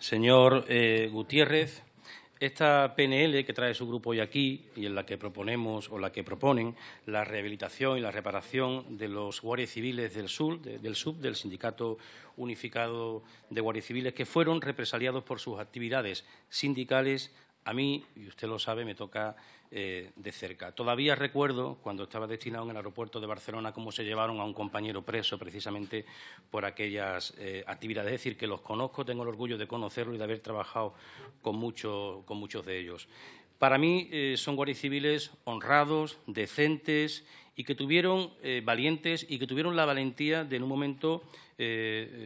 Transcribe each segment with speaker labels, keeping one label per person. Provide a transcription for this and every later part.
Speaker 1: Señor eh, Gutiérrez, esta PNL que trae su grupo hoy aquí y en la que proponemos o la que proponen la rehabilitación y la reparación de los guardias civiles del sur, del sub, del Sindicato Unificado de Guardias Civiles, que fueron represaliados por sus actividades sindicales a mí, y usted lo sabe, me toca eh, de cerca. Todavía recuerdo, cuando estaba destinado en el aeropuerto de Barcelona, cómo se llevaron a un compañero preso precisamente por aquellas eh, actividades. Es decir, que los conozco, tengo el orgullo de conocerlo y de haber trabajado con, con muchos de ellos. Para mí eh, son guardias civiles honrados, decentes y que tuvieron valientes y que tuvieron la valentía de en un momento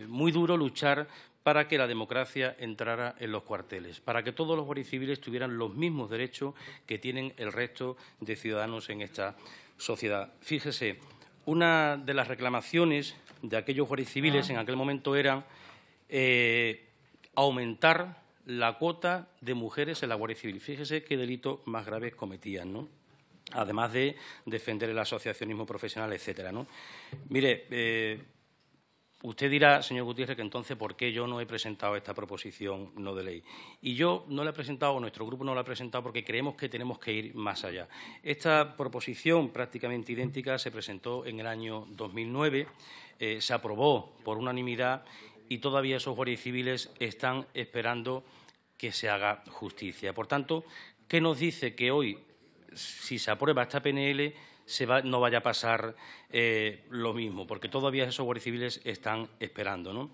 Speaker 1: muy duro luchar para que la democracia entrara en los cuarteles, para que todos los guardias civiles tuvieran los mismos derechos que tienen el resto de ciudadanos en esta sociedad. Fíjese, una de las reclamaciones de aquellos guardias civiles ah. en aquel momento era eh, aumentar la cuota de mujeres en la Guardia Civil. Fíjese qué delitos más graves cometían, ¿no? Además de defender el asociacionismo profesional, etcétera, Mire, eh, Usted dirá, señor Gutiérrez, que entonces, ¿por qué yo no he presentado esta proposición no de ley? Y yo no la he presentado, o nuestro grupo no la ha presentado, porque creemos que tenemos que ir más allá. Esta proposición prácticamente idéntica se presentó en el año 2009, eh, se aprobó por unanimidad y todavía esos guardias civiles están esperando que se haga justicia. Por tanto, ¿qué nos dice que hoy, si se aprueba esta PNL, va, no vaya a pasar eh, lo mismo, porque todavía esos guardias civiles están esperando. ¿no?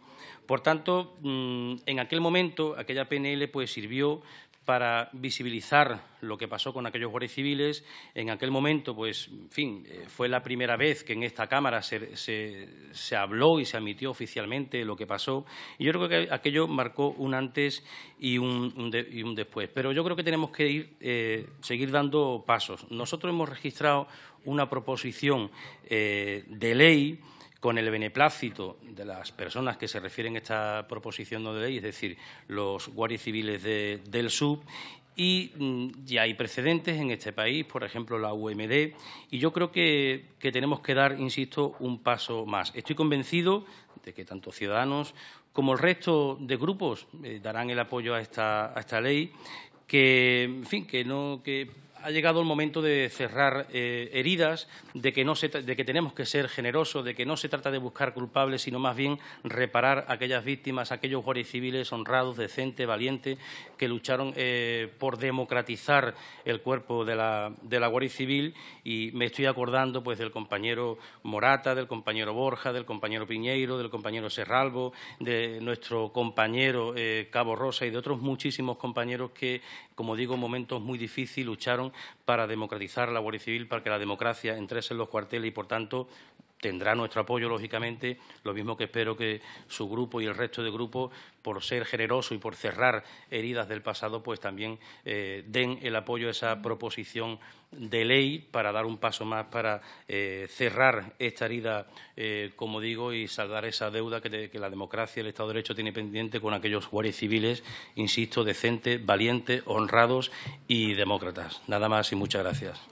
Speaker 1: Por tanto, mm, en aquel momento, aquella PNL pues, sirvió para visibilizar lo que pasó con aquellos guardias civiles. En aquel momento, pues, en fin, eh, fue la primera vez que en esta Cámara se, se, habló y se admitió oficialmente lo que pasó. Y yo creo que aquello marcó un antes y un, después. Pero yo creo que tenemos que ir, eh, seguir dando pasos. Nosotros hemos registrado una proposición eh, de ley con el beneplácito de las personas que se refieren a esta proposición de ley, es decir, los guardias civiles del sub, y mm, ya hay precedentes en este país, por ejemplo la UMD, y yo creo que, tenemos que dar, insisto, un paso más. Estoy convencido de que tanto Ciudadanos como el resto de grupos eh, darán el apoyo a esta, ley, que, en fin, que no ha llegado el momento de cerrar eh, heridas, de que, tenemos que ser generosos, de que no se trata de buscar culpables, sino más bien reparar a aquellas víctimas, a aquellos guardias civiles honrados, decentes, valientes, que lucharon eh, por democratizar el cuerpo de la, Guardia Civil. Y me estoy acordando pues, del compañero Morata, del compañero Borja, del compañero Piñeiro, del compañero Serralbo, de nuestro compañero eh, Cabo Rosa y de otros muchísimos compañeros que como digo, momentos muy difíciles, lucharon para democratizar la Guardia Civil, para que la democracia entrase en los cuarteles y, por tanto, tendrá nuestro apoyo, lógicamente, lo mismo que espero que su grupo y el resto de grupos, por ser generoso y por cerrar heridas del pasado, pues también eh, den el apoyo a esa proposición de ley para dar un paso más para eh, cerrar esta herida, eh, como digo, y saldar esa deuda que, la democracia y el Estado de Derecho tiene pendiente con aquellos jueces civiles, insisto, decentes, valientes, honrados y demócratas. Nada más y muchas gracias.